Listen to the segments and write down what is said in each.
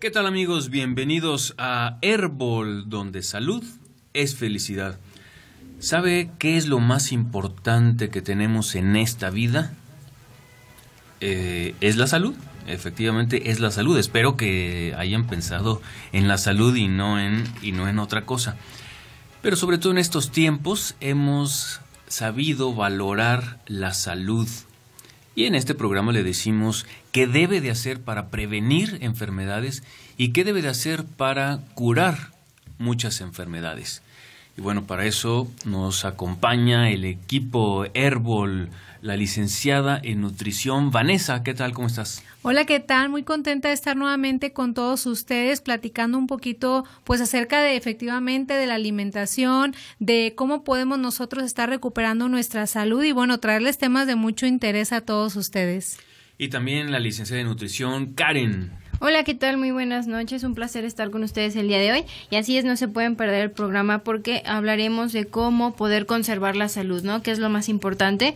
¿Qué tal amigos? Bienvenidos a Herbol, donde salud es felicidad. ¿Sabe qué es lo más importante que tenemos en esta vida? Eh, es la salud. Efectivamente, es la salud. Espero que hayan pensado en la salud y no en, y no en otra cosa. Pero sobre todo en estos tiempos hemos sabido valorar la salud y en este programa le decimos qué debe de hacer para prevenir enfermedades y qué debe de hacer para curar muchas enfermedades. Y bueno, para eso nos acompaña el equipo Herbol, la licenciada en nutrición Vanessa. ¿Qué tal? ¿Cómo estás? Hola, ¿qué tal? Muy contenta de estar nuevamente con todos ustedes platicando un poquito pues acerca de efectivamente de la alimentación, de cómo podemos nosotros estar recuperando nuestra salud y bueno, traerles temas de mucho interés a todos ustedes. Y también la licenciada de nutrición Karen. Hola, ¿qué tal? Muy buenas noches. Un placer estar con ustedes el día de hoy. Y así es, no se pueden perder el programa porque hablaremos de cómo poder conservar la salud, ¿no? Que es lo más importante.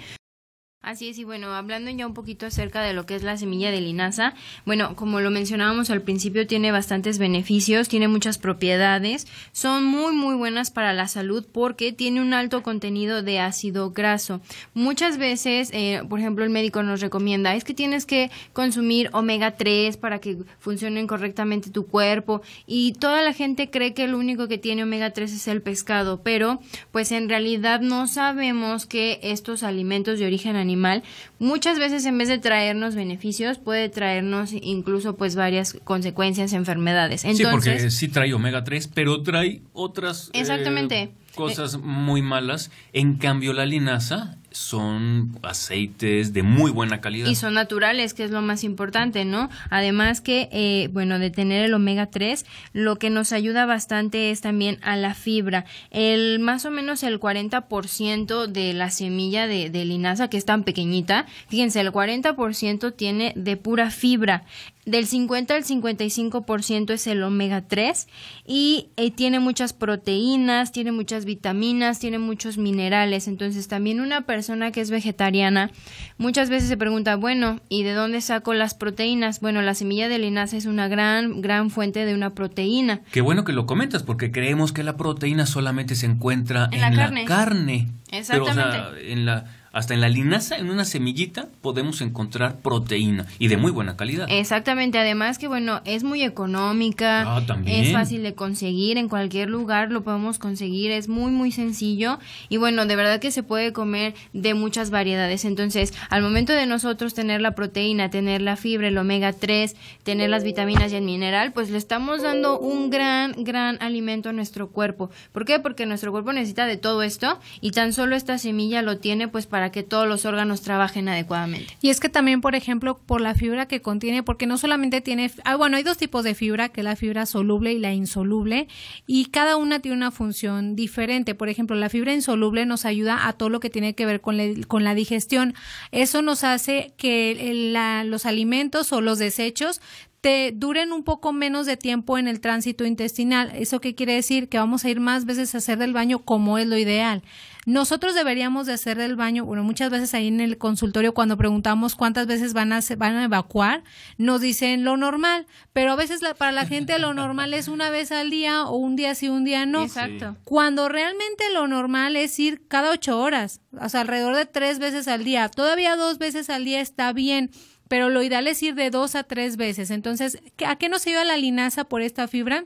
Así es, y bueno, hablando ya un poquito acerca de lo que es la semilla de linaza, bueno, como lo mencionábamos al principio, tiene bastantes beneficios, tiene muchas propiedades, son muy muy buenas para la salud porque tiene un alto contenido de ácido graso. Muchas veces, eh, por ejemplo, el médico nos recomienda, es que tienes que consumir omega 3 para que funcionen correctamente tu cuerpo y toda la gente cree que el único que tiene omega 3 es el pescado, pero pues en realidad no sabemos que estos alimentos de origen animal muchas veces en vez de traernos beneficios, puede traernos incluso pues varias consecuencias, enfermedades. sí, porque sí trae omega 3, pero trae otras... Eh, Exactamente. cosas muy malas. En cambio, la linaza son aceites de muy buena calidad. Y son naturales, que es lo más importante, ¿no? Además que, eh, bueno, de tener el omega 3, lo que nos ayuda bastante es también a la fibra. El más o menos el 40% de la semilla de, de linaza, que es tan pequeñita, fíjense, el 40% tiene de pura fibra del 50 al 55% es el omega 3 y eh, tiene muchas proteínas, tiene muchas vitaminas, tiene muchos minerales. Entonces también una persona que es vegetariana muchas veces se pregunta, bueno, ¿y de dónde saco las proteínas? Bueno, la semilla de linaza es una gran, gran fuente de una proteína. Qué bueno que lo comentas porque creemos que la proteína solamente se encuentra en, la, carne. La en la hasta en la linaza, en una semillita, podemos encontrar proteína y de muy buena calidad. Exactamente, además que bueno, es muy económica, ah, es fácil de conseguir, en cualquier lugar lo podemos conseguir, es muy muy sencillo y bueno, de verdad que se puede comer de muchas variedades. Entonces, al momento de nosotros tener la proteína, tener la fibra, el omega 3, tener las vitaminas y el mineral, pues le estamos dando un gran, gran alimento a nuestro cuerpo. ¿Por qué? Porque nuestro cuerpo necesita de todo esto y tan solo esta semilla lo tiene pues para para que todos los órganos trabajen adecuadamente. Y es que también, por ejemplo, por la fibra que contiene, porque no solamente tiene, ah, bueno, hay dos tipos de fibra, que es la fibra soluble y la insoluble, y cada una tiene una función diferente. Por ejemplo, la fibra insoluble nos ayuda a todo lo que tiene que ver con, la digestión. Eso nos hace que los alimentos o los desechos te duren un poco menos de tiempo en el tránsito intestinal. ¿Eso qué quiere decir? Que vamos a ir más veces a hacer del baño como es lo ideal. Nosotros deberíamos de hacer del baño, bueno, muchas veces ahí en el consultorio cuando preguntamos cuántas veces van a, van a evacuar, nos dicen lo normal, pero a veces para la gente lo normal es una vez al día o un día sí, un día no. Exacto. Cuando realmente lo normal es ir cada ocho horas, o sea, alrededor de tres veces al día. Todavía dos veces al día está bien pero lo ideal es ir de dos a tres veces. Entonces, ¿a qué nos iba la linaza por esta fibra?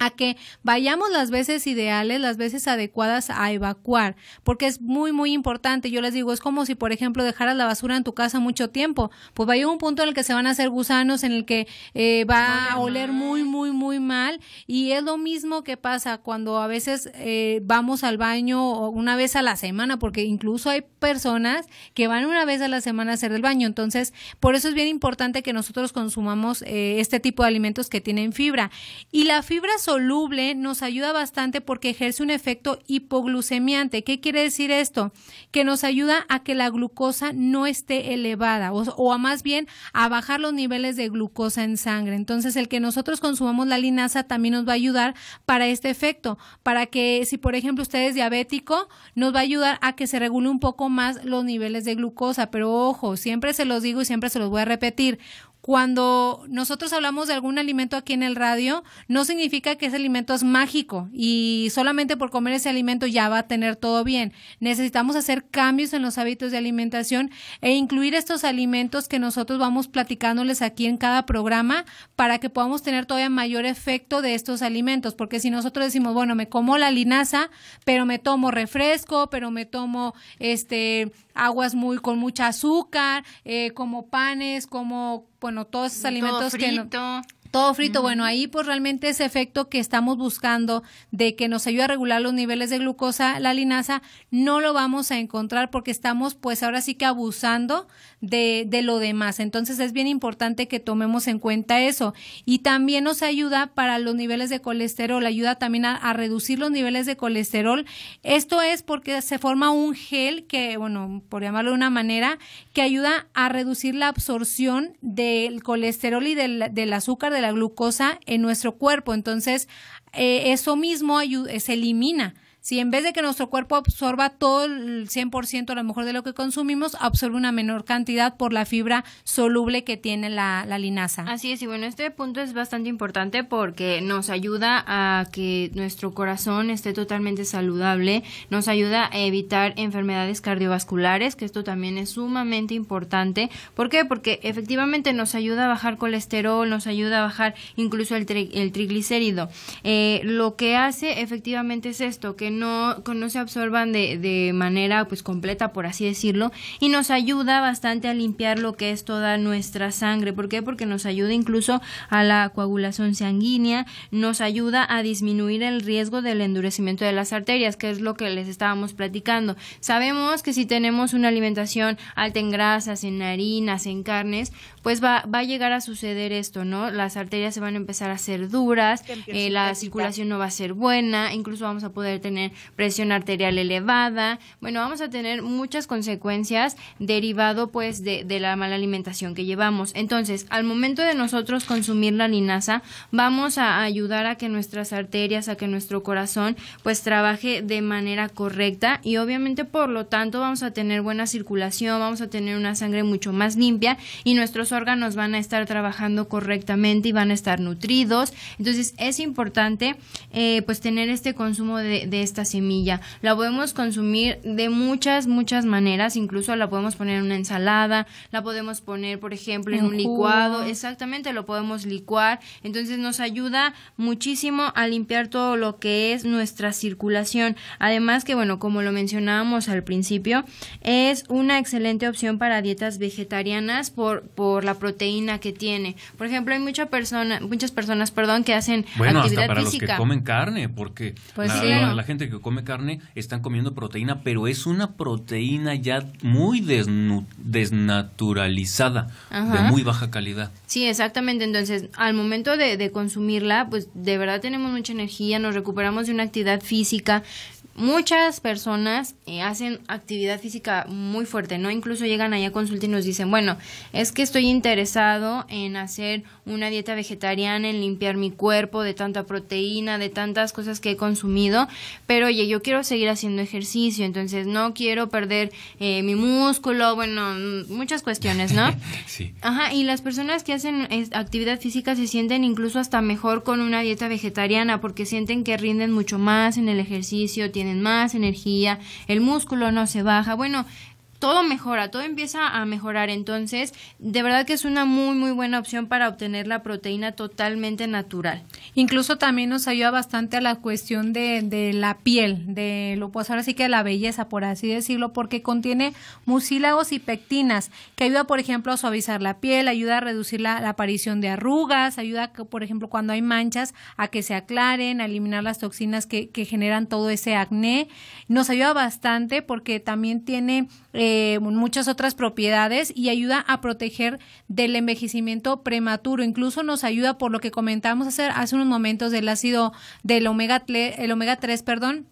a que vayamos las veces ideales, las veces adecuadas a evacuar, porque es muy, muy importante. Yo les digo, es como si, por ejemplo, dejaras la basura en tu casa mucho tiempo, pues va a un punto en el que se van a hacer gusanos, en el que eh, va a oler muy, muy, muy mal. Y es lo mismo que pasa cuando a veces eh, vamos al baño una vez a la semana, porque incluso hay personas que van una vez a la semana a hacer el baño. Entonces, por eso es bien importante que nosotros consumamos eh, este tipo de alimentos que tienen fibra. Y la fibra soluble nos ayuda bastante porque ejerce un efecto hipoglucemiante. ¿Qué quiere decir esto? Que nos ayuda a que la glucosa no esté elevada o, o a más bien a bajar los niveles de glucosa en sangre. Entonces, el que nosotros consumamos la linaza también nos va a ayudar para este efecto, para que si por ejemplo usted es diabético, nos va a ayudar a que se regule un poco más los niveles de glucosa. Pero ojo, siempre se los digo y siempre se los voy a repetir cuando nosotros hablamos de algún alimento aquí en el radio, no significa que ese alimento es mágico y solamente por comer ese alimento ya va a tener todo bien. Necesitamos hacer cambios en los hábitos de alimentación e incluir estos alimentos que nosotros vamos platicándoles aquí en cada programa para que podamos tener todavía mayor efecto de estos alimentos. Porque si nosotros decimos, bueno, me como la linaza, pero me tomo refresco, pero me tomo este aguas muy con mucha azúcar, eh, como panes, como bueno, todos esos alimentos que no, todo frito, bueno, ahí pues realmente ese efecto que estamos buscando de que nos ayuda a regular los niveles de glucosa, la linaza, no lo vamos a encontrar porque estamos pues ahora sí que abusando de, lo demás. Entonces es bien importante que tomemos en cuenta eso. Y también nos ayuda para los niveles de colesterol, ayuda también a, reducir los niveles de colesterol. Esto es porque se forma un gel que, bueno, por llamarlo de una manera, que ayuda a reducir la absorción del colesterol y del, del azúcar la glucosa en nuestro cuerpo. Entonces, eh, eso mismo se elimina. Si en vez de que nuestro cuerpo absorba todo el 100% a lo mejor de lo que consumimos, absorbe una menor cantidad por la fibra soluble que tiene la, la linaza. Así es, y bueno, este punto es bastante importante porque nos ayuda a que nuestro corazón esté totalmente saludable, nos ayuda a evitar enfermedades cardiovasculares, que esto también es sumamente importante. ¿Por qué? Porque efectivamente nos ayuda a bajar colesterol, nos ayuda a bajar incluso el, triglicérido. Eh, lo que hace efectivamente es esto, que no, se absorban de, manera pues completa, por así decirlo, y nos ayuda bastante a limpiar lo que es toda nuestra sangre. ¿Por qué? Porque nos ayuda incluso a la coagulación sanguínea, nos ayuda a disminuir el riesgo del endurecimiento de las arterias, que es lo que les estábamos platicando. Sabemos que si tenemos una alimentación alta en grasas, en harinas, en carnes, pues va, va a llegar a suceder esto, ¿no? Las arterias se van a empezar a hacer duras, eh, la circulación no va a ser buena, incluso vamos a poder tener presión arterial elevada. Bueno, vamos a tener muchas consecuencias derivado pues de, la mala alimentación que llevamos. Entonces, al momento de nosotros consumir la linaza, vamos a ayudar a que nuestras arterias, a que nuestro corazón pues trabaje de manera correcta y obviamente por lo tanto vamos a tener buena circulación, vamos a tener una sangre mucho más limpia y nuestros órganos van a estar trabajando correctamente y van a estar nutridos. Entonces es importante eh, pues tener este consumo de, de esta semilla. La podemos consumir de muchas, muchas maneras, incluso la podemos poner en una ensalada, la podemos poner, por ejemplo, en, un licuado, exactamente, lo podemos licuar, entonces nos ayuda muchísimo a limpiar todo lo que es nuestra circulación. Además que, bueno, como lo mencionábamos al principio, es una excelente opción para dietas vegetarianas por, por la proteína que tiene. Por ejemplo, hay mucha persona, muchas personas, perdón, que hacen bueno, actividad hasta para Los que comen carne, porque pues la gente que come carne están comiendo proteína, pero es una proteína ya muy desnaturalizada, de muy baja calidad. Sí, exactamente. Entonces, al momento de, de consumirla, pues de verdad tenemos mucha energía, nos recuperamos de una actividad física, muchas personas eh, hacen actividad física muy fuerte, ¿no? Incluso llegan allá a consulta y nos dicen, bueno, es que estoy interesado en hacer una dieta vegetariana, en limpiar mi cuerpo de tanta proteína, de tantas cosas que he consumido, pero oye, yo quiero seguir haciendo ejercicio, entonces no quiero perder eh, mi músculo, bueno, muchas cuestiones, ¿no? sí. Ajá, y las personas que hacen actividad física se sienten incluso hasta mejor con una dieta vegetariana porque sienten que rinden mucho más en el ejercicio, tienen más energía, el músculo no se baja. Bueno, todo mejora, todo empieza a mejorar. Entonces, de verdad que es una muy, muy buena opción para obtener la proteína totalmente natural. Incluso también nos ayuda bastante a la cuestión de, de la piel, de lo pues ahora sí que la belleza, por así decirlo, porque contiene mucílagos y pectinas, que ayuda, por ejemplo, a suavizar la piel, ayuda a reducir la, aparición de arrugas, ayuda, que, por ejemplo, cuando hay manchas, a que se aclaren, a eliminar las toxinas que, generan todo ese acné. Nos ayuda bastante porque también tiene... Eh, eh, muchas otras propiedades y ayuda a proteger del envejecimiento prematuro. Incluso nos ayuda por lo que comentábamos hacer hace unos momentos del ácido del omega, el omega 3, perdón,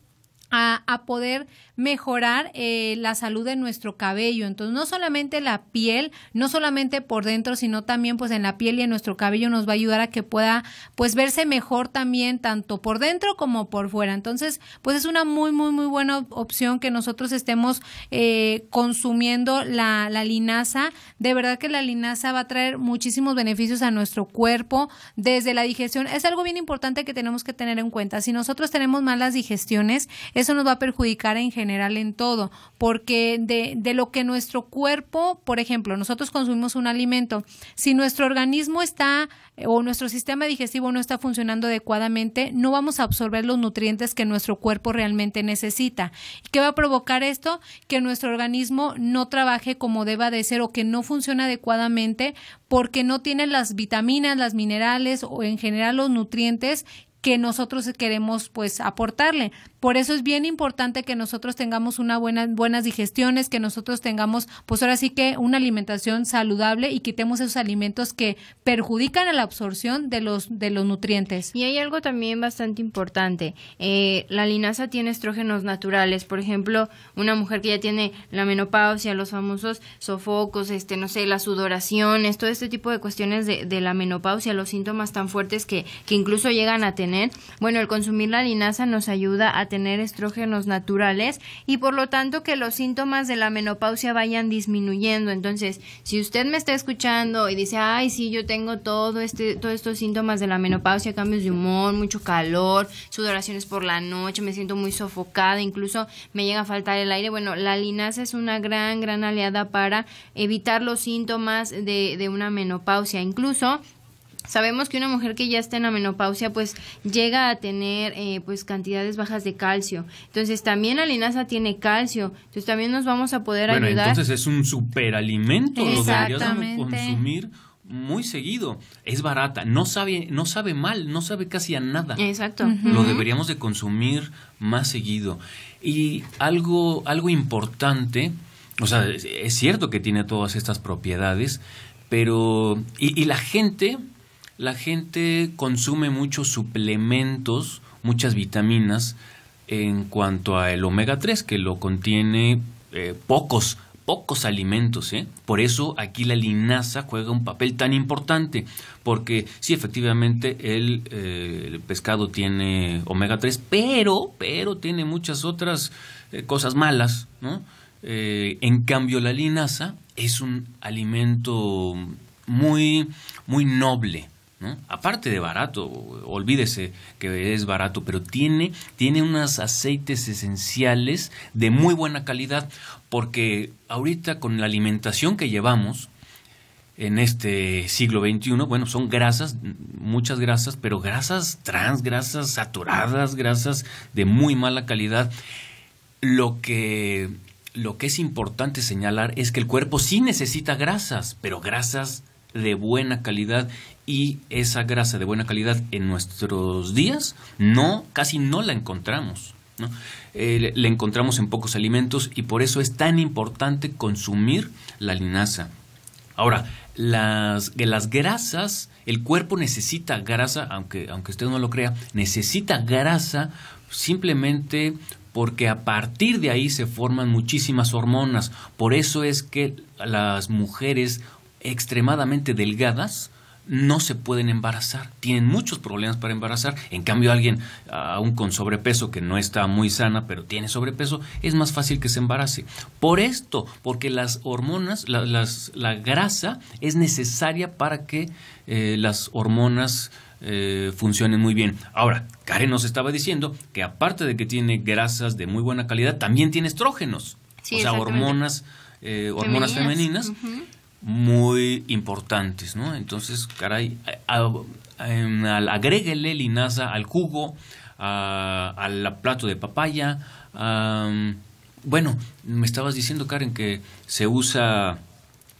a, a poder mejorar eh, la salud de nuestro cabello. Entonces, no solamente la piel, no solamente por dentro, sino también pues en la piel y en nuestro cabello nos va a ayudar a que pueda pues verse mejor también tanto por dentro como por fuera. Entonces, pues es una muy, muy, muy buena opción que nosotros estemos eh, consumiendo la, la linaza. De verdad que la linaza va a traer muchísimos beneficios a nuestro cuerpo desde la digestión. Es algo bien importante que tenemos que tener en cuenta. Si nosotros tenemos malas digestiones, eso nos va a perjudicar en general en todo, porque de, lo que nuestro cuerpo, por ejemplo, nosotros consumimos un alimento, si nuestro organismo está eh, o nuestro sistema digestivo no está funcionando adecuadamente, no vamos a absorber los nutrientes que nuestro cuerpo realmente necesita. ¿Qué va a provocar esto? Que nuestro organismo no trabaje como deba de ser o que no funcione adecuadamente porque no tiene las vitaminas, las minerales o en general los nutrientes que nosotros queremos pues aportarle. Por eso es bien importante que nosotros tengamos una buena, buenas digestiones, que nosotros tengamos pues ahora sí que una alimentación saludable y quitemos esos alimentos que perjudican a la absorción de los, de los nutrientes. Y hay algo también bastante importante. Eh, la linaza tiene estrógenos naturales. Por ejemplo, una mujer que ya tiene la menopausia, los famosos sofocos, este, no sé, las sudoraciones, todo este tipo de cuestiones de, la menopausia, los síntomas tan fuertes que incluso llegan a tener bueno, el consumir la linaza nos ayuda a tener estrógenos naturales y por lo tanto que los síntomas de la menopausia vayan disminuyendo. Entonces, si usted me está escuchando y dice, ay, sí, yo tengo todo este, todos estos síntomas de la menopausia, cambios de humor, mucho calor, sudoraciones por la noche, me siento muy sofocada, incluso me llega a faltar el aire. Bueno, la linaza es una gran, gran aliada para evitar los síntomas de, de una menopausia. Incluso Sabemos que una mujer que ya está en la menopausia pues llega a tener eh, pues cantidades bajas de calcio. Entonces también la linaza tiene calcio. Entonces también nos vamos a poder bueno, ayudar. Entonces es un superalimento. Lo deberías consumir muy seguido. Es barata, no sabe, no sabe mal, no sabe casi a nada. Exacto. Lo deberíamos de consumir más seguido. Y algo, algo importante, o sea, es cierto que tiene todas estas propiedades, pero. y la gente la gente consume muchos suplementos, muchas vitaminas en cuanto a el omega 3 que lo contiene eh, pocos pocos alimentos, ¿eh? Por eso aquí la linaza juega un papel tan importante, porque sí, efectivamente, el, eh, pescado tiene omega 3, pero, pero tiene muchas otras cosas malas, en cambio, la linaza es un alimento muy, muy noble, Aparte de barato, olvídese que es barato, pero tiene, tiene unos aceites esenciales de muy buena calidad, porque ahorita con la alimentación que llevamos, en este siglo XXI, bueno, son grasas, muchas grasas, pero grasas trans, grasas saturadas, grasas de muy mala calidad. Lo que, lo que es importante señalar es que el cuerpo sí necesita grasas, pero grasas de buena calidad y esa grasa de buena calidad en nuestros días no casi no la encontramos. Eh, la encontramos en pocos alimentos y por eso es tan importante consumir la linaza. Ahora, las, las grasas, el cuerpo necesita grasa, aunque, aunque usted no lo crea, necesita grasa simplemente porque a partir de ahí se forman muchísimas hormonas. Por eso es que las mujeres extremadamente delgadas no se pueden embarazar, tienen muchos problemas para embarazar. En cambio, alguien aún con sobrepeso que no está muy sana, pero tiene sobrepeso, es más fácil que se embarace. Por esto, porque las hormonas, la, la grasa es necesaria para que eh, las hormonas eh, funcionen muy bien. Ahora, Karen nos estaba diciendo que aparte de que tiene grasas de muy buena calidad, también tiene estrógenos, o sea, hormonas, eh, hormonas femeninas, muy importantes, ¿no? Entonces, caray, em, agréguele linaza al jugo, al plato de papaya. bueno, me estabas diciendo, Karen, que se usa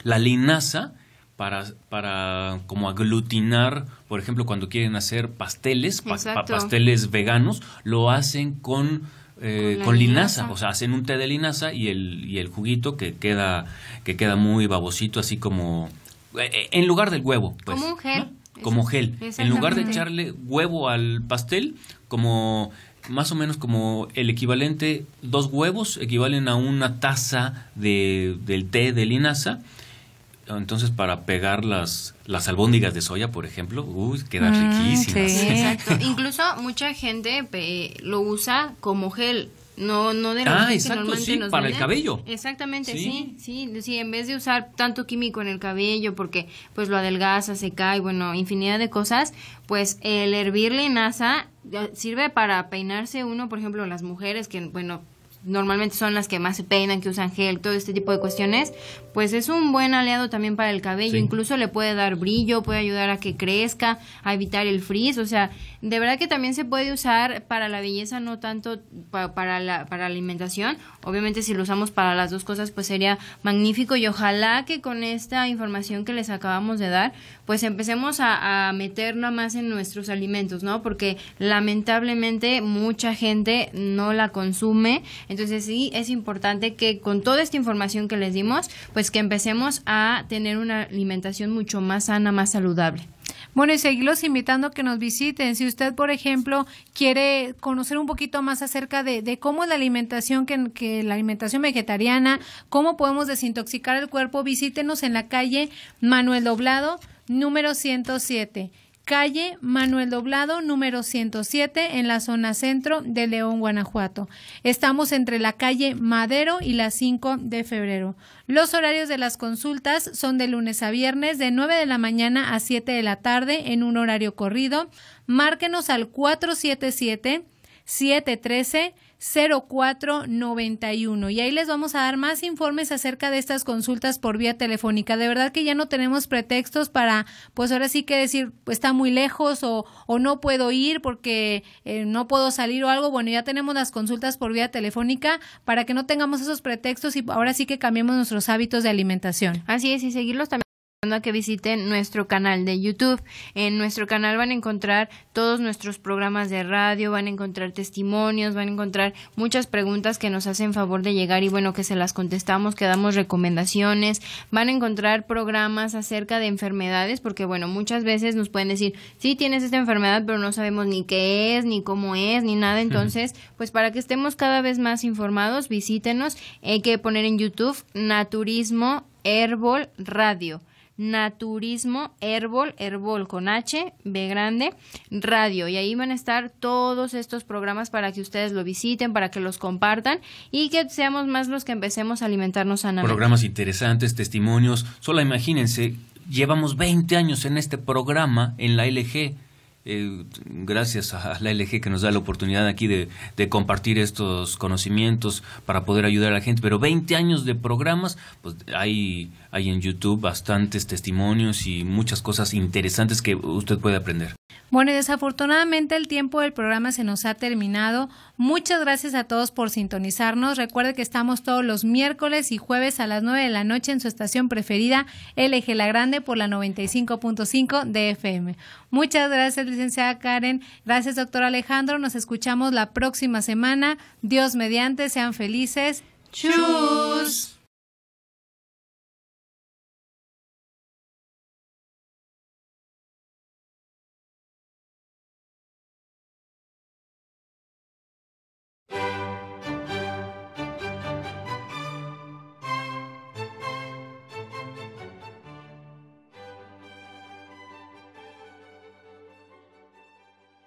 la linaza para, para como aglutinar, por ejemplo, cuando quieren hacer pasteles, pasteles veganos, lo hacen con eh, con, linaza. o sea, hacen un té de linaza y el, y el juguito que queda, que queda muy babosito, así como eh, eh, en lugar del huevo, pues. Como un gel. Como gel. En lugar de echarle huevo al pastel, como más o menos como el equivalente, dos huevos equivalen a una taza de, del té de linaza entonces para pegar las, las albóndigas de soya, por ejemplo, uy, quedan mm, Incluso mucha gente eh, lo usa como gel. No, no de Ah, exacto, para el cabello. Exactamente, sí. sí. sí, en vez de usar tanto químico en el cabello porque pues lo adelgaza, se cae, bueno, infinidad de cosas, pues el hervirle en asa sirve para peinarse uno, por ejemplo, las mujeres que, bueno, normalmente son las que más se peinan, que usan gel, todo este tipo de cuestiones, pues es un buen aliado también para el cabello, incluso le puede dar brillo, puede ayudar a que crezca, a evitar el frizz, o sea, de verdad que también se puede usar para la belleza, no tanto para, la, para alimentación, obviamente si lo usamos para las dos cosas, pues sería magnífico y ojalá que con esta información que les acabamos de dar, pues empecemos a, meter nada más en nuestros alimentos, ¿no? Porque lamentablemente mucha gente no la consume, entonces sí es importante que con toda esta información que les dimos, pues que empecemos a tener una alimentación mucho más sana, más saludable. Bueno, y seguirlos invitando a que nos visiten. Si usted, por ejemplo, quiere conocer un poquito más acerca de, cómo es la alimentación, que, la alimentación vegetariana, cómo podemos desintoxicar el cuerpo, visítenos en la calle Manuel Doblado, número 107 calle Manuel Doblado, número 107, en la zona centro de León, Guanajuato. Estamos entre la calle Madero y la 5 de febrero. Los horarios de las consultas son de lunes a viernes, de 9 de la mañana a 7 de la tarde, en un horario corrido. Márquenos al 477 713 0491. Y ahí les vamos a dar más informes acerca de estas consultas por vía telefónica. De verdad que ya no tenemos pretextos para, pues ahora sí que decir, pues, está muy lejos o, no puedo ir porque eh, no puedo salir o algo. Bueno, ya tenemos las consultas por vía telefónica para que no tengamos esos pretextos y ahora sí que cambiemos nuestros hábitos de alimentación. Así es, y seguirlos también a que visiten nuestro canal de YouTube. En nuestro canal van a encontrar todos nuestros programas de radio, van a encontrar testimonios, van a encontrar muchas preguntas que nos hacen favor de llegar y bueno, que se las contestamos, que damos recomendaciones, van a encontrar programas acerca de enfermedades, porque bueno, muchas veces nos pueden decir, sí, tienes esta enfermedad, pero no sabemos ni qué es, ni cómo es, ni nada. Entonces, pues para que estemos cada vez más informados, visítenos. Hay que poner en YouTube Naturismo Herbol Radio. Naturismo Herbol, Herbol con H, B grande, radio. Y ahí van a estar todos estos programas para que ustedes lo visiten, para que los compartan y que seamos más los que empecemos a alimentarnos a sanamente. Programas interesantes, testimonios. Solo imagínense, llevamos 20 años en este programa en la LG. Eh, gracias a la LG que nos da la oportunidad aquí de, de, compartir estos conocimientos para poder ayudar a la gente, pero 20 años de programas, pues hay hay en YouTube bastantes testimonios y muchas cosas interesantes que usted puede aprender. Bueno, y desafortunadamente el tiempo del programa se nos ha terminado. Muchas gracias a todos por sintonizarnos. Recuerde que estamos todos los miércoles y jueves a las 9 de la noche en su estación preferida, LG La Grande, por la 95.5 de FM. Muchas gracias, licenciada Karen. Gracias, doctor Alejandro. Nos escuchamos la próxima semana. Dios mediante, sean felices. Chus.